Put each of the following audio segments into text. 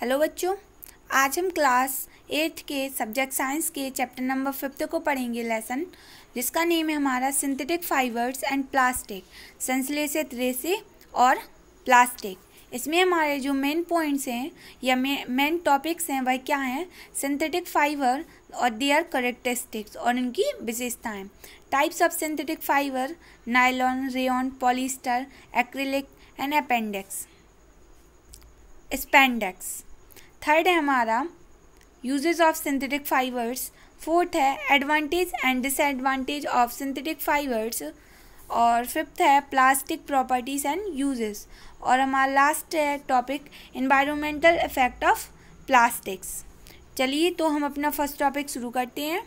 hello बच्चों आज हम क्लास एट्थ के सब्जेक्ट साइंस के चैप्टर नंबर फिफ्थ को पढ़ेंगे लेसन जिसका नेम है हमारा सिंथेटिक फाइबर्स एंड प्लास्टिक संश्लेषित रेसे और प्लास्टिक इसमें हमारे जो मेन पॉइंट्स हैं या मेन टॉपिक्स हैं वह क्या हैं सिंथेटिक फाइबर और देयर करेक्टरिस्टिक्स और इनकी विशेषताएँ types of synthetic fibre nylon rayon polyester acrylic and appendix spandex third है हमारा uses of synthetic fibres fourth है advantage and disadvantage of synthetic fibres और फिफ्थ है प्लास्टिक प्रॉपर्टीज एंड यूजेस और हमारा लास्ट है topic environmental effect of plastics चलिए तो हम अपना फर्स्ट टॉपिक शुरू करते हैं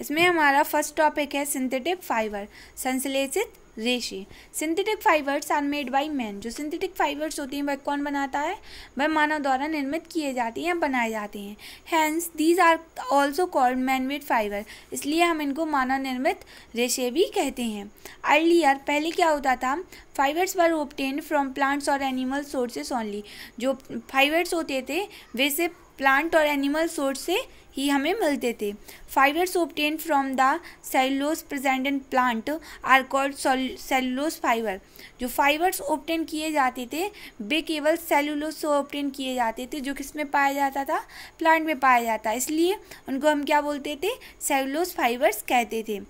इसमें हमारा फर्स्ट टॉपिक है सिंथेटिक फाइबर संश्लेषित रेशे synthetic fibres are made by man जो सिंथेटिक फाइबर्स होती हैं वह कौन बनाता है वह मानव द्वारा निर्मित किए जाते हैं या बनाए जाते हैं hence these are also called man made fibre इसलिए हम इनको मानव निर्मित रेशे भी कहते हैं अर्लियर पहले क्या होता था fibres were obtain from plants और एनिमल सोर्सेस ओनली जो फाइबर्स होते थे वे सिर्फ प्लांट और एनिमल सोर्स से ही हमें मिलते थे fibres obtain from the cellulose present in plant are called cellulose fibre जो फाइबर्स ओबटेन किए जाते थे वे केवल सेलुलोज से ओबटेन किए जाते थे जो किस में पाया जाता था प्लांट में पाया जाता इसलिए उनको हम क्या बोलते थे सेलुलोज फाइबर्स कहते थे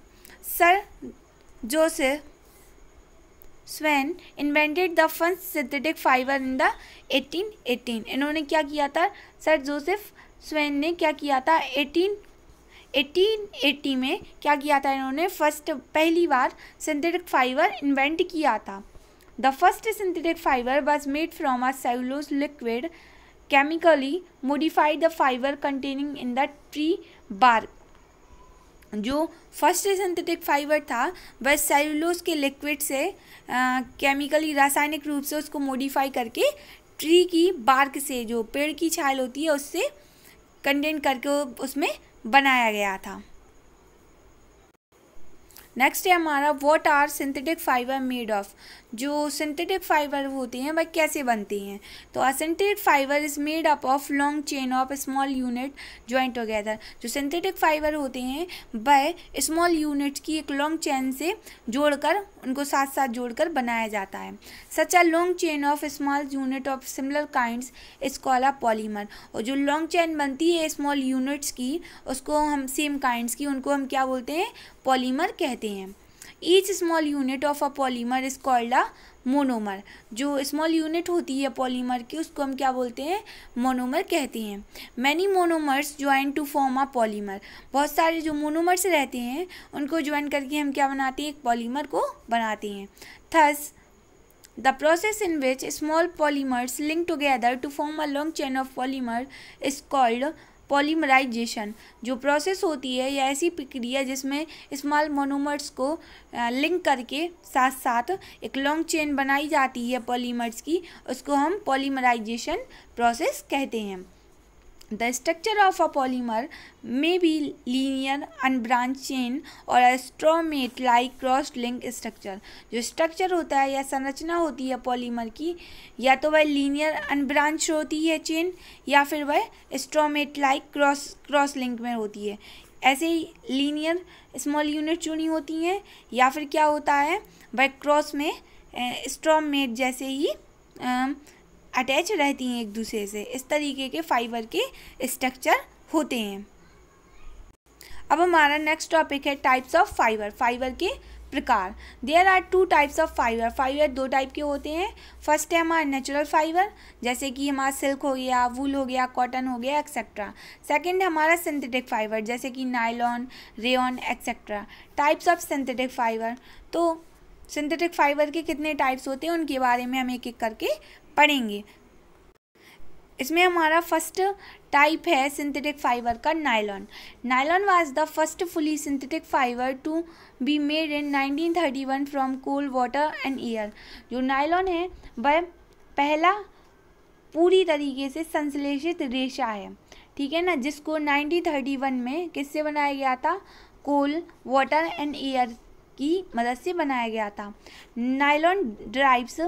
sir Joseph Swan invented the first synthetic fibre in the 1818 इन्होंने क्या किया था सर जोसेफ स्वेन ने क्या किया था 18 1880 में क्या किया था इन्होंने फर्स्ट पहली बार सिंथेटिक फाइबर इन्वेंट किया था the first synthetic fibre was made from a cellulose liquid chemically modified the fibre containing in the tree bark जो फर्स्ट सिंथेटिक फाइबर था वह सेलुलोज के लिक्विड से केमिकली रासायनिक रूप से उसको मॉडिफाई करके ट्री की बार्क से जो पेड़ की छाल होती है उससे कंटेंट करके उसमें बनाया गया था नेक्स्ट है हमारा what are synthetic fibre made of जो सिंथेटिक फाइबर होती हैं वह कैसे बनती हैं तो a synthetic synthetic fibre is made up of long chain of small unit joint together जो सिंथेटिक फाइबर होते हैं वह स्मॉल यूनिट्स की एक लॉन्ग चेन से जोड़कर उनको साथ साथ जोड़कर बनाया जाता है such a long chain of small unit of similar kinds is called a polymer और जो लॉन्ग चेन बनती है स्मॉल यूनिट्स की उसको हम सेम काइंड्स की उनको हम क्या बोलते हैं पॉलीमर कहते हैं each small unit of a polymer is called a monomer जो स्मॉल यूनिट होती है पॉलीमर की उसको हम क्या बोलते हैं मोनोमर कहते हैं many monomers join to form a polymer बहुत सारे जो मोनोमर्स रहते हैं उनको ज्वाइन करके हम क्या बनाते हैं एक पॉलीमर को बनाते हैं thus the process in which small polymers link together to form a long chain of polymer is called polymerisation जो प्रोसेस होती है या ऐसी प्रक्रिया जिसमें स्मॉल मोनोमर्स को लिंक करके साथ साथ एक लॉन्ग चेन बनाई जाती है पॉलीमर्स की उसको हम पॉलीमराइजेशन प्रोसेस कहते हैं the structure of a polymer may be linear unbranch chain और एस्ट्रोमेट लाइक क्रॉस लिंक स्ट्रक्चर जो स्ट्रक्चर होता है या संरचना होती है पॉलीमर की या तो वह लीनियर अनब्रांच होती है चेन या फिर वह स्ट्रोमेट लाइक क्रॉस क्रॉस लिंक में होती है ऐसे ही लीनियर स्मॉल यूनिट चुनी होती हैं या फिर क्या होता है वह क्रॉस में स्ट्रोमेट जैसे ही अटैच रहती हैं एक दूसरे से इस तरीके के फाइबर के स्ट्रक्चर होते हैं अब हमारा नेक्स्ट टॉपिक है टाइप्स ऑफ फाइबर फाइबर के प्रकार there are two types of fibre fibre दो टाइप के होते हैं फर्स्ट है हमारा नेचुरल फाइबर जैसे कि हमारा सिल्क हो गया वूल हो गया कॉटन हो गया एक्सेट्रा सेकेंड है हमारा सिंथेटिक फाइबर जैसे कि nylon rayon etcetera types of synthetic fibre तो सिंथेटिक फाइबर के कितने टाइप्स होते हैं उनके बारे में हम एक एक करके पढ़ेंगे इसमें हमारा फर्स्ट टाइप है सिंथेटिक फाइबर का nylon nylon was the first fully synthetic fibre to be made in 1931 from coal water and air जो नायलॉन है वह पहला पूरी तरीके से संश्लेषित रेशा है ठीक है ना जिसको 1931 में किससे बनाया गया था कोल वाटर एंड एयर की मदद से बनाया गया था nylon derives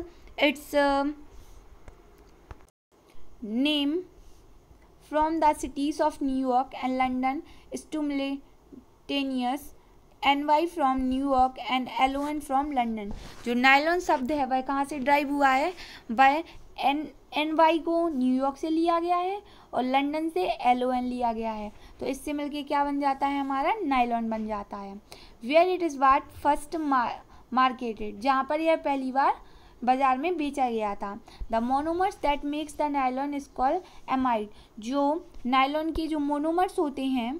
its name from the cities of New York and London simultaneous N Y from New York and L O N from London जो नाइलॉन शब्द है वह कहाँ से ड्राइव हुआ है वह एन एन वाई को न्यूयॉर्क से लिया गया है और लंडन से एल ओ एन लिया गया है तो इससे मिलके क्या बन जाता है हमारा नायलॉन बन जाता है where it is was first marketed जहाँ पर यह पहली बार बाजार में बेचा गया था the monomers that makes the nylon is call amide जो नायलॉन के जो मोनोमर्स होते हैं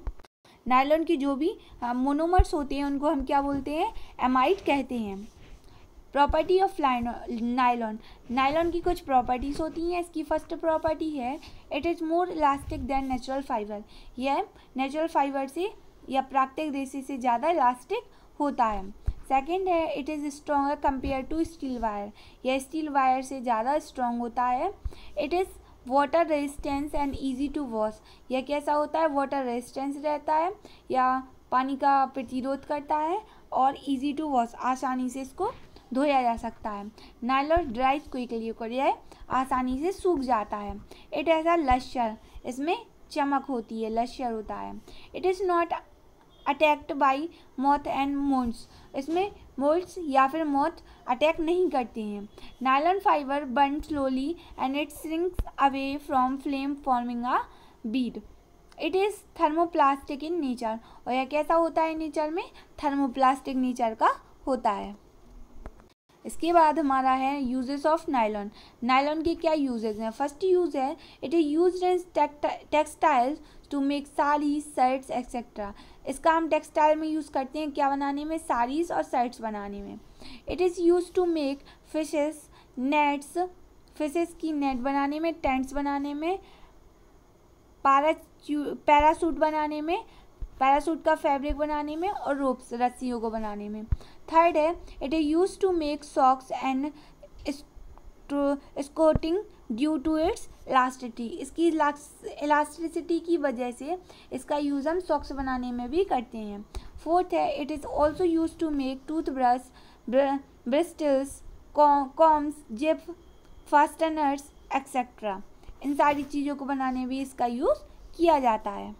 नायलॉन के जो भी मोनोमर्स होते हैं उनको हम क्या बोलते हैं एमाइड कहते हैं प्रॉपर्टी ऑफ नायलॉन नायलॉन की कुछ प्रॉपर्टीज़ होती हैं इसकी फर्स्ट प्रॉपर्टी है it is more elastic than natural fibre यह नेचुरल फाइबर से या प्राकृतिक रेसी से ज़्यादा इलास्टिक होता है सेकेंड है it is stronger compared to steel wire यह स्टील वायर से ज़्यादा स्ट्रॉन्ग होता है it is water resistance and easy to wash यह कैसा होता है वाटर रेजिस्टेंस रहता है या पानी का प्रतिरोध करता है और ईजी टू वॉश आसानी से इसको धोया जा सकता है नाइलॉन ड्राइज क्विकली और आसानी से सूख जाता है इट एज अ लश्चर इसमें चमक होती है लश्चर होता है it is not attacked by moth and moulds इसमें मोल्ड्स या फिर मौत अटैक नहीं करती हैं nylon fibre burn slowly and it sinks away from flame forming a bead it is thermoplastic in nature और यह कैसा होता है नेचर में थर्मोप्लास्टिक नेचर का होता है इसके बाद हमारा है यूजेस ऑफ नायलॉन नायलॉन के क्या यूजेस हैं फर्स्ट यूज़ है it is use in textiles to make saris shirts etcetera इसका हम टेक्सटाइल में यूज़ करते हैं क्या बनाने में साड़ीज़ और शर्ट्स बनाने में it is use to make fishes nets fishes की नेट बनाने में टेंट्स बनाने में पारा पैरासूट बनाने में पैरासूट का फैब्रिक बनाने में और रोप्स रस्सियों को बनाने में थर्ड है it is use to make socks and stocking due to its elasticity इसकी इलास्टिसिटी की वजह से इसका यूज़ हम सॉक्स बनाने में भी करते हैं फोर्थ है it is also use to make toothbrush bristles combs zip fasteners etcetera इन सारी चीज़ों को बनाने में भी इसका यूज़ किया जाता है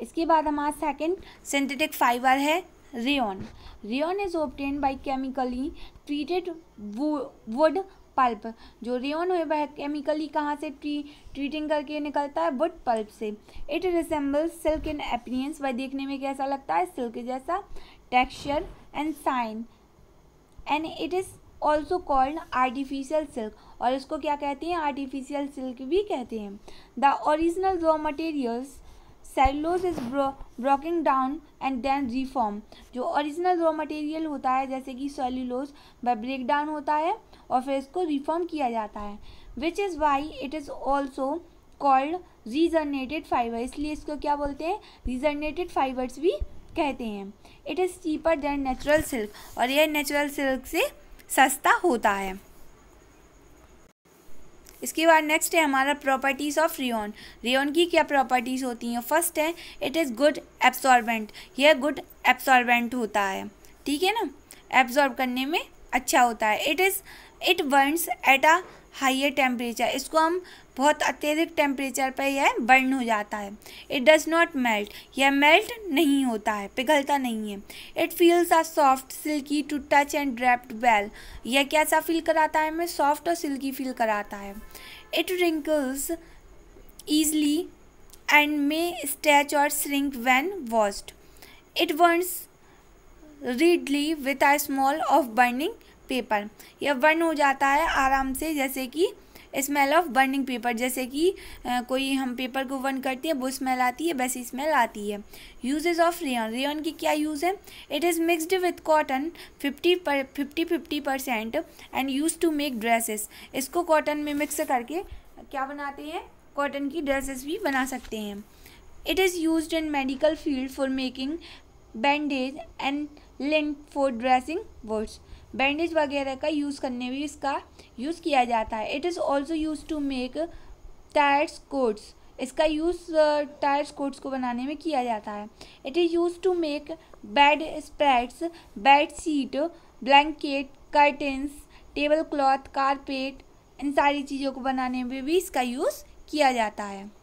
इसके बाद हमारा सेकेंड सिंथेटिक फाइबर है rayon rayon is obtain by chemically treated wood pulp जो रेन है वह केमिकली कहाँ से ट्री ट्रीटिंग करके निकलता है वुड पल्प से it resemble silk in appearance वह देखने में कैसा लगता है सिल्क जैसा texture and shine and it is also called artificial silk और इसको क्या कहते हैं आर्टिफिशियल सिल्क भी कहते हैं the original raw materials cellulose is broken down and then reform जो ओरिजिनल रॉ मटेरियल होता है जैसे कि सेलुलोज वह ब्रेक डाउन होता है और फिर इसको रिफॉर्म किया जाता है which is why it is also called regenerated fibre इसलिए इसको क्या बोलते हैं रिजर्नेटेड फाइबर्स भी कहते हैं it is cheaper than natural silk और यह नेचुरल सिल्क से सस्ता होता है इसके बाद नेक्स्ट है हमारा प्रॉपर्टीज़ ऑफ रियोन रियोन की क्या प्रॉपर्टीज़ होती हैं फर्स्ट है इट इज़ गुड एब्सॉर्बेंट यह गुड एब्सॉर्बेंट होता है ठीक है ना एब्जॉर्ब करने में अच्छा होता है it is it burns at a higher temperature इसको हम बहुत अत्यधिक टेम्परेचर पर यह बर्न हो जाता है इट डज नॉट मेल्ट यह मेल्ट नहीं होता है पिघलता नहीं है it feels a soft silky to touch and draped well यह कैसा फील कराता है हमें सॉफ्ट और सिल्की फील कराता है it wrinkles easily and may stretch or shrink when washed it burns readily with a smell of burning paper यह burn हो जाता है आराम से जैसे कि स्मेल ऑफ बर्निंग पेपर जैसे कि कोई हम पेपर को बर्न करते हैं वो स्मेल आती है वैसी स्मेल आती है यूजेज ऑफ रेन रेन की क्या यूज़ है it is mixed with cotton fifty per fifty fifty percent and use to make dresses इसको कॉटन में मिक्स करके क्या बनाते हैं कॉटन की ड्रेसेस भी बना सकते हैं it is use in medical field for making bandage and lint for dressing wounds bandage वगैरह का यूज़ करने में इसका यूज़ किया जाता है it is also use to make tyres cords इसका यूज़ टायर्स कोट्स को बनाने में किया जाता है it is use to make bed spreads bed sheet blanket curtains table cloth carpet इन सारी चीज़ों को बनाने में भी इसका यूज़ किया जाता है